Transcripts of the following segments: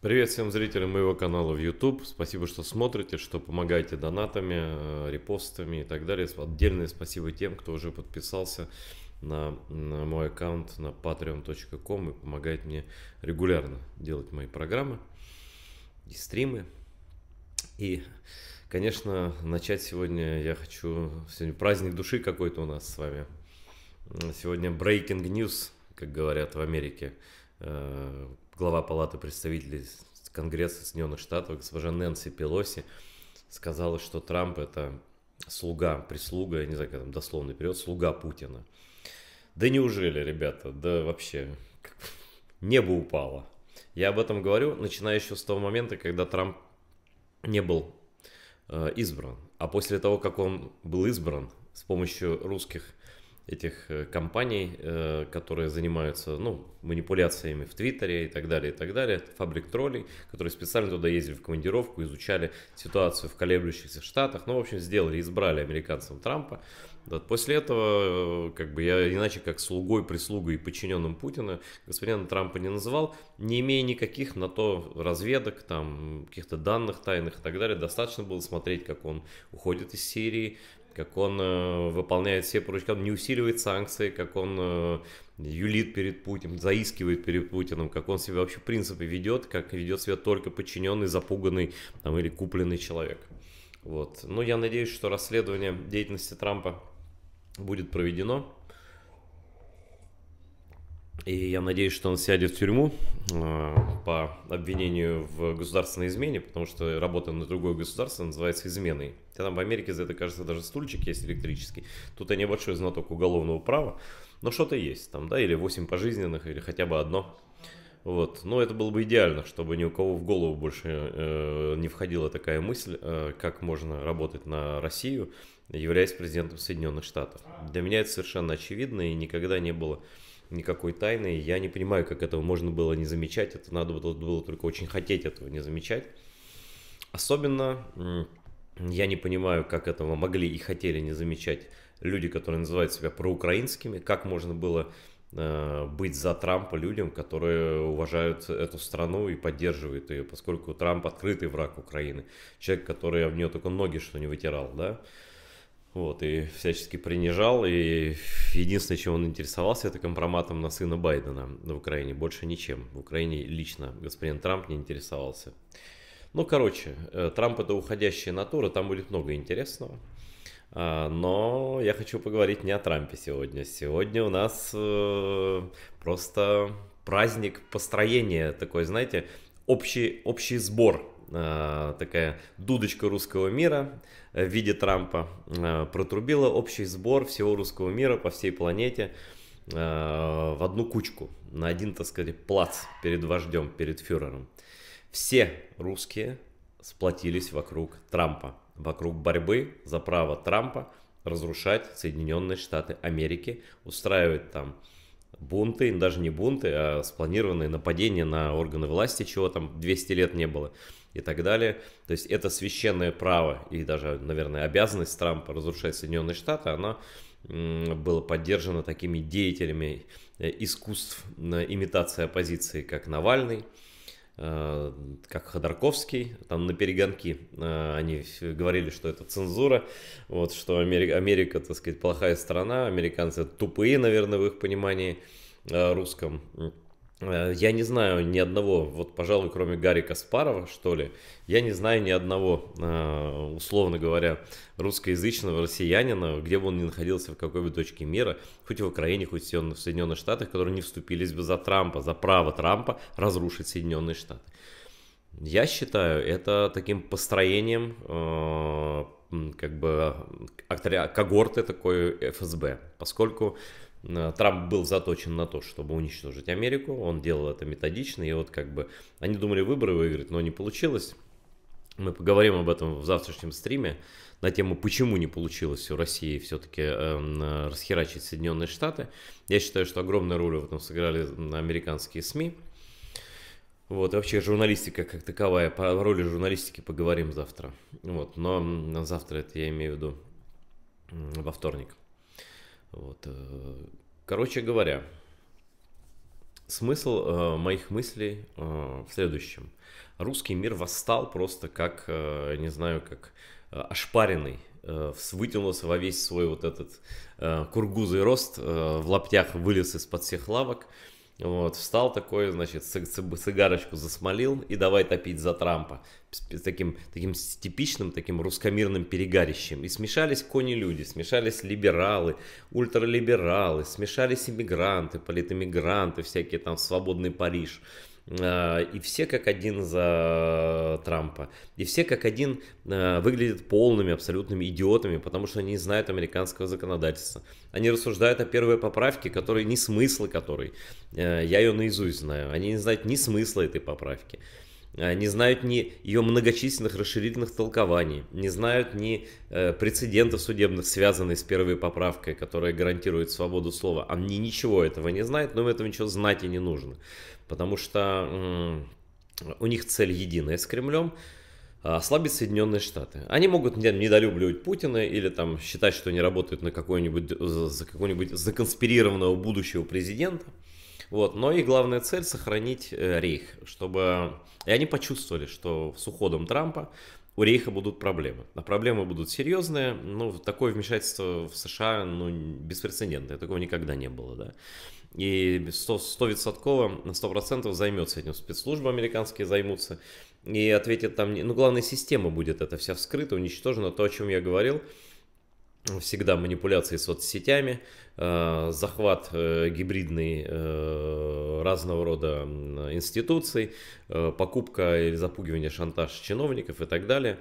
Привет всем зрителям моего канала в YouTube. Спасибо, что смотрите, что помогаете донатами, э, репостами и так далее. Отдельное спасибо тем, кто уже подписался на, на мой аккаунт на patreon.com и помогает мне регулярно делать мои программы и стримы. И, конечно, начать сегодня я хочу... Сегодня праздник души какой-то у нас с вами. Сегодня breaking news, как говорят в Америке э, глава Палаты представителей Конгресса Соединенных Штатов госпожа Нэнси Пелоси сказала, что Трамп это слуга, прислуга, я не знаю, как там дословный перевод, слуга Путина. Да неужели, ребята, да вообще, небо упало. Я об этом говорю, начиная еще с того момента, когда Трамп не был э, избран. А после того, как он был избран с помощью русских этих э, компаний, э, которые занимаются ну, манипуляциями в Твиттере и так далее, и так далее. Фабрик троллей, которые специально туда ездили в командировку, изучали ситуацию в колеблющихся штатах. Ну, в общем, сделали, избрали американцам Трампа. Вот после этого, э, как бы я иначе как слугой, прислугой и подчиненным Путина господина Трампа не называл, не имея никаких на то разведок, там, каких-то данных тайных и так далее, достаточно было смотреть, как он уходит из Сирии, как он э, выполняет все поручки, он не усиливает санкции, как он э, юлит перед Путиным, заискивает перед Путиным, как он себя вообще в принципе ведет, как ведет себя только подчиненный, запуганный там, или купленный человек. Вот. Ну, я надеюсь, что расследование деятельности Трампа будет проведено. И я надеюсь, что он сядет в тюрьму э, по обвинению в государственной измене, потому что работа на другое государство называется изменой. Хотя там в Америке за это, кажется, даже стульчик есть электрический. Тут я небольшой знаток уголовного права, но что-то есть там, да, или 8 пожизненных, или хотя бы одно. Вот. Но это было бы идеально, чтобы ни у кого в голову больше э, не входила такая мысль, э, как можно работать на Россию, являясь президентом Соединенных Штатов. Для меня это совершенно очевидно и никогда не было никакой тайны. Я не понимаю, как этого можно было не замечать. Это надо было, было только очень хотеть этого не замечать. Особенно я не понимаю, как этого могли и хотели не замечать люди, которые называют себя проукраинскими. Как можно было э, быть за Трампа людям, которые уважают эту страну и поддерживают ее, поскольку Трамп открытый враг Украины. Человек, который в нее только ноги что не вытирал, да? Вот, и всячески принижал, и единственное, чем он интересовался, это компроматом на сына Байдена в Украине, больше ничем. В Украине лично господин Трамп не интересовался. Ну, короче, э, Трамп это уходящая натура, там будет много интересного. А, но я хочу поговорить не о Трампе сегодня. Сегодня у нас э, просто праздник построения такой, знаете, общий, общий сбор а, такая дудочка русского мира в виде Трампа а, протрубила общий сбор всего русского мира по всей планете в одну кучку, на один, так сказать, плац перед вождем, перед фюрером. Все русские сплотились вокруг Трампа, вокруг борьбы за право Трампа разрушать Соединенные Штаты Америки, устраивать там бунты, даже не бунты, а спланированные нападения на органы власти, чего там 200 лет не было и так далее. То есть это священное право и даже, наверное, обязанность Трампа разрушать Соединенные Штаты, она было поддержано такими деятелями э, искусств имитации оппозиции, как Навальный, Э, как Ходорковский, там на перегонки э, они говорили, что это цензура, вот, что Америка, Америка, так сказать, плохая страна, американцы тупые, наверное, в их понимании э, русском. Э, я не знаю ни одного, вот, пожалуй, кроме Гарри Каспарова, что ли, я не знаю ни одного, э, условно говоря, русскоязычного россиянина, где бы он ни находился, в какой бы точке мира, хоть в Украине, хоть в Соединенных Штатах, которые не вступились бы за Трампа, за право Трампа разрушить Соединенные Штаты. Я считаю это таким построением э, как бы когорты такой ФСБ, поскольку Э, Трамп был заточен на то, чтобы уничтожить Америку, он делал это методично, и вот как бы они думали выборы выиграть, но не получилось. Мы поговорим об этом в завтрашнем стриме на тему, почему не получилось у России все-таки эм, э, расхерачить Соединенные Штаты. Я считаю, что огромную роль в этом сыграли американские СМИ. Вот, и вообще журналистика как таковая, по роли журналистики поговорим завтра. Вот, но завтра это я имею в виду во вторник. Вот. Э, короче говоря, смысл э, моих мыслей э, в следующем. Русский мир восстал просто как, не знаю, как э, ошпаренный вытянулся во весь свой вот этот э, кургузый рост, э, в лаптях вылез из-под всех лавок, вот, встал такой, значит, сигарочку засмолил и давай топить за Трампа. С таким, таким типичным, таким русскомирным перегарищем. И смешались кони-люди, смешались либералы, ультралибералы, смешались иммигранты, политэмигранты, всякие там свободный Париж. Э, и все как один за Трампа. И все как один э, выглядят полными, абсолютными идиотами, потому что они не знают американского законодательства. Они рассуждают о первой поправке, которой не смысла которой. Э, я ее наизусть знаю. Они не знают ни смысла этой поправки. Э, не знают ни ее многочисленных расширительных толкований, не знают ни э, прецедентов судебных, связанных с первой поправкой, которая гарантирует свободу слова. Они ничего этого не знают, но им этого ничего знать и не нужно. Потому что э, у них цель единая с Кремлем, ослабить Соединенные Штаты. Они могут недолюбливать Путина или там считать, что они работают на какой-нибудь, за какого-нибудь законспирированного будущего президента – вот. Но их главная цель сохранить э, рейх, чтобы... И они почувствовали, что с уходом Трампа у Рейха будут проблемы. А проблемы будут серьезные. Ну, такое вмешательство в США ну, беспрецедентное. Такого никогда не было, да. И 100%, на 100% займется этим. Спецслужбы американские займутся. И ответят там... Ну, главная система будет это вся вскрыта, уничтожена. То, о чем я говорил, всегда манипуляции соцсетями, э, захват э, гибридный э, разного рода институций, покупка или запугивание, шантаж чиновников и так далее.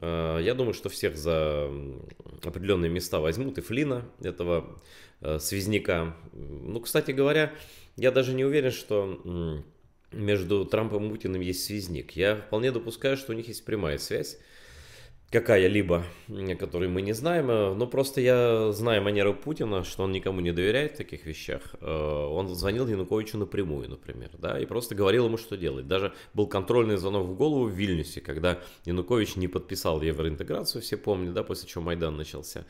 Я думаю, что всех за определенные места возьмут и Флина, этого связника Ну, кстати говоря, я даже не уверен, что между Трампом и Путиным есть связник. Я вполне допускаю, что у них есть прямая связь какая-либо, которую мы не знаем. Э, но просто я знаю манеру Путина, что он никому не доверяет в таких вещах. Э, он звонил Януковичу напрямую, например, да, и просто говорил ему, что делать. Даже был контрольный звонок в голову в Вильнюсе, когда Янукович не подписал евроинтеграцию, все помнят, да, после чего Майдан начался.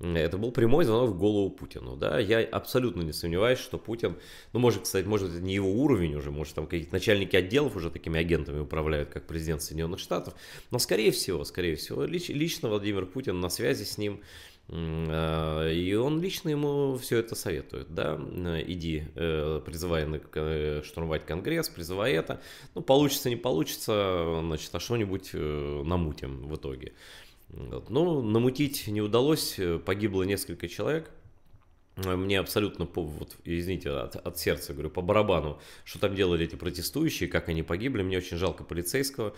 Это был прямой звонок в голову Путину, да, я абсолютно не сомневаюсь, что Путин, ну, может, кстати, может, это не его уровень уже, может, там какие-то начальники отделов уже такими агентами управляют, как президент Соединенных Штатов, но, скорее всего, скорее всего, лично Владимир Путин на связи с ним, а, и он лично ему все это советует, да, иди, э, призывай э, штурмовать Конгресс, призывай это, ну, получится, не получится, значит, а что-нибудь э, намутим в итоге. Вот. Ну, намутить не удалось, э, погибло несколько человек. Э, мне абсолютно, по, вот, извините, от, от сердца говорю, по барабану, что там делали эти протестующие, как они погибли. Мне очень жалко полицейского,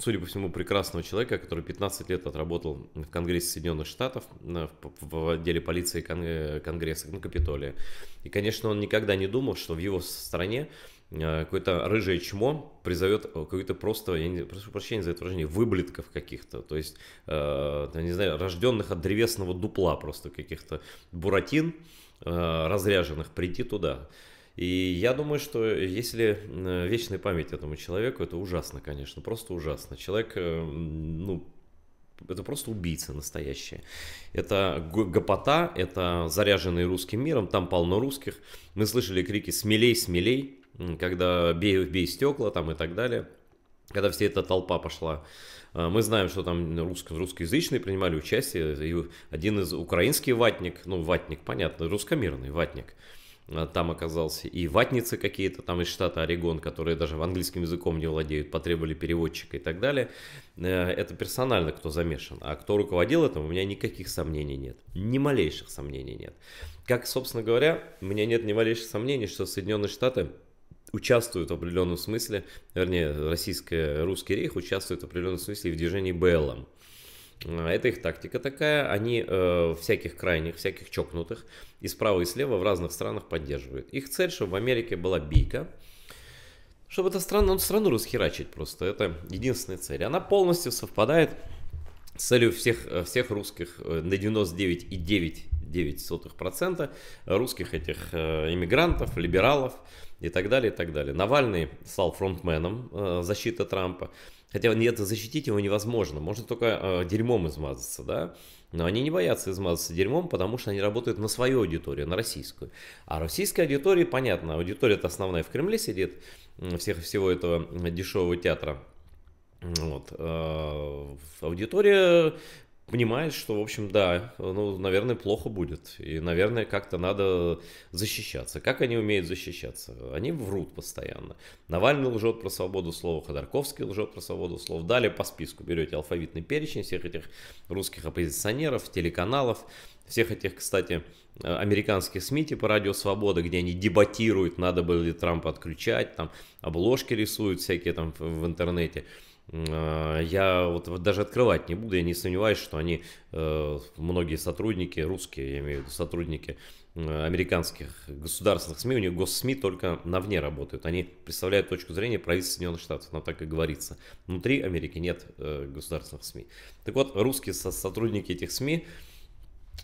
судя по всему, прекрасного человека, который 15 лет отработал в Конгрессе Соединенных Штатов, в, в отделе полиции кон, э, Конгресса, ну, Капитолия. И, конечно, он никогда не думал, что в его стране Э, какое-то рыжее чмо призовет э, какой-то просто, я не, прошу прощения за это выражение, выблетков каких-то, то есть, э, не знаю, рожденных от древесного дупла просто каких-то буратин э, разряженных прийти туда. И я думаю, что если э, вечная память этому человеку, это ужасно, конечно, просто ужасно. Человек, э, ну, это просто убийца настоящие. Это гопота, это заряженный русским миром, там полно русских. Мы слышали крики «смелей, смелей», когда бей, бей стекла там и так далее, когда вся эта толпа пошла. А, мы знаем, что там русско русскоязычные принимали участие, и один из украинский ватник, ну ватник, понятно, русскомирный ватник, а, там оказался, и ватницы какие-то там из штата Орегон, которые даже в английском языком не владеют, потребовали переводчика и так далее. Э, это персонально кто замешан, а кто руководил этим, у меня никаких сомнений нет, ни малейших сомнений нет. Как, собственно говоря, у меня нет ни малейших сомнений, что Соединенные Штаты – участвуют в определенном смысле, вернее, российская, русский рейх участвует в определенном смысле в движении БЛМ. А, это их тактика такая, они э, всяких крайних, всяких чокнутых и справа и слева в разных странах поддерживают. Их цель, чтобы в Америке была бийка, чтобы эта страна, ну, страну расхерачить просто, это единственная цель. Она полностью совпадает с целью всех, э, всех русских э, на 99,9% русских этих э, иммигрантов, либералов, и так далее, и так далее. Навальный стал фронтменом э, защиты Трампа. Хотя нет, защитить его невозможно, можно только э, дерьмом измазаться, да. Но они не боятся измазаться дерьмом, потому что они работают на свою аудиторию, на российскую. А российская аудитория, понятно, аудитория-то основная в Кремле сидит, всех, всего этого э, дешевого театра. Вот. Э, аудитория Понимает, что, в общем, да, ну, наверное, плохо будет. И, наверное, как-то надо защищаться. Как они умеют защищаться? Они врут постоянно. Навальный лжет про свободу слова, Ходорковский лжет про свободу слова. Далее по списку берете алфавитный перечень всех этих русских оппозиционеров, телеканалов, всех этих, кстати, э, американских СМИ типа Радио Свобода, где они дебатируют, надо было ли Трампа отключать, там обложки рисуют всякие там в интернете. Э, я вот, вот даже открывать не буду, я не сомневаюсь, что они, э, многие сотрудники, русские, я имею в виду сотрудники э, американских государственных СМИ, у них госсми только на вне работают. Они представляют точку зрения правительства Соединенных Штатов, но так и говорится. Внутри Америки нет государственных СМИ. Так вот, русские сотрудники этих СМИ,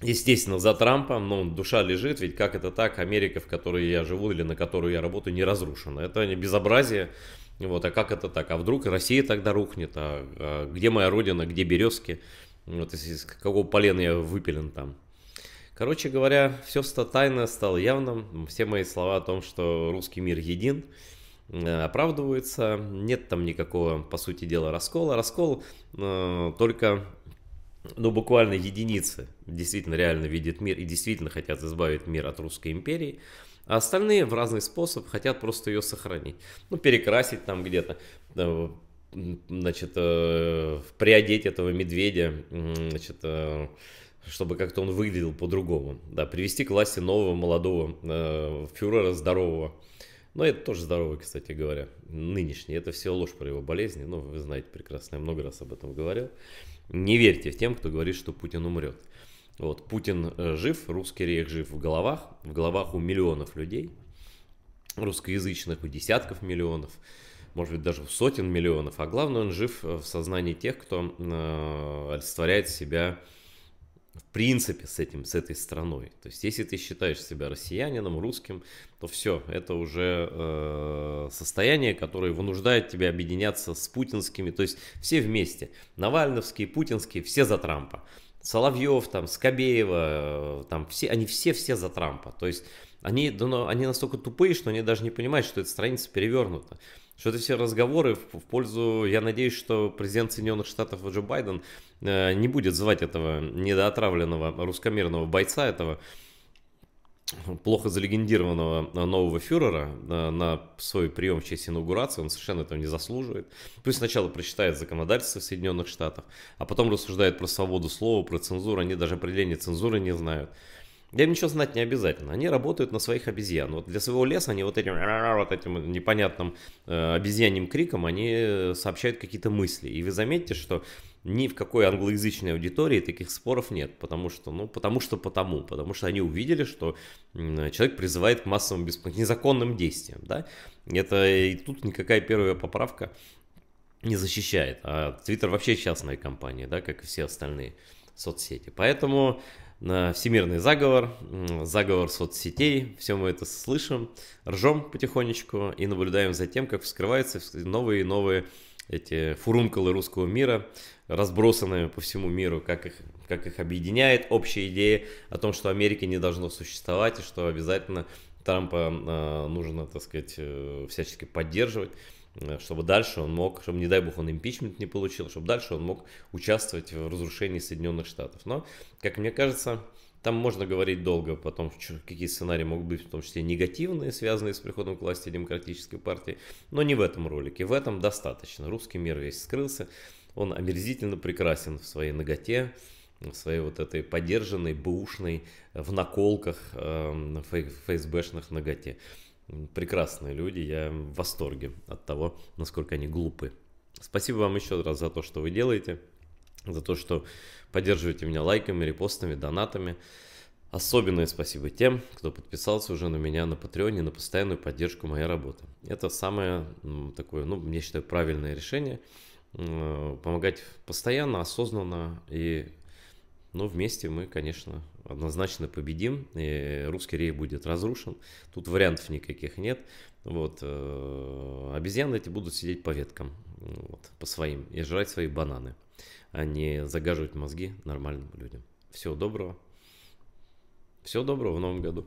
Естественно, за Трампа, но душа лежит, ведь как это так, Америка, в которой я живу или на которую я работаю, не разрушена. Это безобразие, вот, а как это так? А вдруг Россия тогда рухнет? А, а где моя родина? Где березки? Вот из какого полена я выпилен там? Короче говоря, все что тайное стало явным. Все мои слова о том, что русский мир един, э, оправдываются. Нет там никакого, по сути дела, раскола. Раскол э, только ну, буквально единицы действительно реально видят мир и действительно хотят избавить мир от Русской империи. А остальные в разный способ хотят просто ее сохранить. Ну, перекрасить там где-то, значит, э, приодеть этого медведя, значит, э, чтобы как-то он выглядел по-другому. Да, привести к власти нового молодого э, фюрера здорового. Но ну, это тоже здорово, кстати говоря, нынешний. Это все ложь про его болезни. Ну, вы знаете прекрасно, я много раз об этом говорил. Не верьте тем, кто говорит, что Путин умрет. Вот, Путин э, жив, русский рейх жив в головах, в головах у миллионов людей, русскоязычных у десятков миллионов, может быть, даже в сотен миллионов, а главное, он жив э, в сознании тех, кто э, олицетворяет себя в принципе с, этим, с этой страной. То есть, если ты считаешь себя россиянином, русским, то все, это уже э, состояние, которое вынуждает тебя объединяться с путинскими, то есть все вместе, навальновские, путинские, все за Трампа. Соловьев, там, Скобеева, э, там, все, они все-все за Трампа. То есть они, ну, они настолько тупые, что они даже не понимают, что эта страница перевернута. Что это все разговоры в, пользу, я надеюсь, что президент Соединенных Штатов Джо Байден э, не будет звать этого недоотравленного русскомирного бойца, этого плохо залегендированного э, нового фюрера э, на свой прием в честь инаугурации, он совершенно этого не заслуживает. Пусть сначала прочитает законодательство Соединенных Штатов, а потом рассуждает про свободу слова, про цензуру, они даже определения цензуры не знают. Им ничего знать не обязательно. Они работают на своих обезьян. Вот для своего леса они вот этим, вот этим непонятным э, криком они э, сообщают какие-то мысли. И вы заметите, что ни в какой англоязычной аудитории таких споров нет, потому что, ну, потому что потому, потому что они увидели, что человек призывает к массовым беспорядкам, незаконным действиям, да, это и тут никакая первая поправка не защищает, а Twitter вообще частная компания, да, как и все остальные соцсети, поэтому Всемирный заговор, заговор соцсетей, все мы это слышим, ржем потихонечку и наблюдаем за тем, как вскрываются новые и новые эти фурункулы русского мира, разбросанные по всему миру, как их, как их объединяет общая идея о том, что Америки не должно существовать и что обязательно Трампа а, нужно, так сказать, э, всячески поддерживать. Э, чтобы дальше он мог, чтобы, не дай бог, он импичмент не получил, чтобы дальше он мог участвовать в разрушении Соединенных Штатов. Но, как мне кажется, там можно говорить долго потом, какие сценарии могут быть, в том числе негативные, связанные с приходом к власти Демократической партии, но не в этом ролике. В этом достаточно. Русский мир весь скрылся, он омерзительно прекрасен в своей ноготе, в своей вот этой поддержанной, бэушной, э, в наколках э, фейсбэшных ноготе прекрасные люди, я в восторге от того, насколько они глупы. Спасибо вам еще раз за то, что вы делаете, за то, что поддерживаете меня лайками, репостами, донатами. Особенное спасибо тем, кто подписался уже на меня на Патреоне, на постоянную поддержку моей работы. Это самое такое, ну, я считаю, правильное решение. Помогать постоянно, осознанно и но вместе мы, конечно, однозначно победим, и русский рейх будет разрушен. Тут вариантов никаких нет. Вот. Э, обезьяны эти будут сидеть по веткам, вот, по своим, и жрать свои бананы, а не загаживать мозги нормальным людям. Всего доброго. Всего доброго в новом году.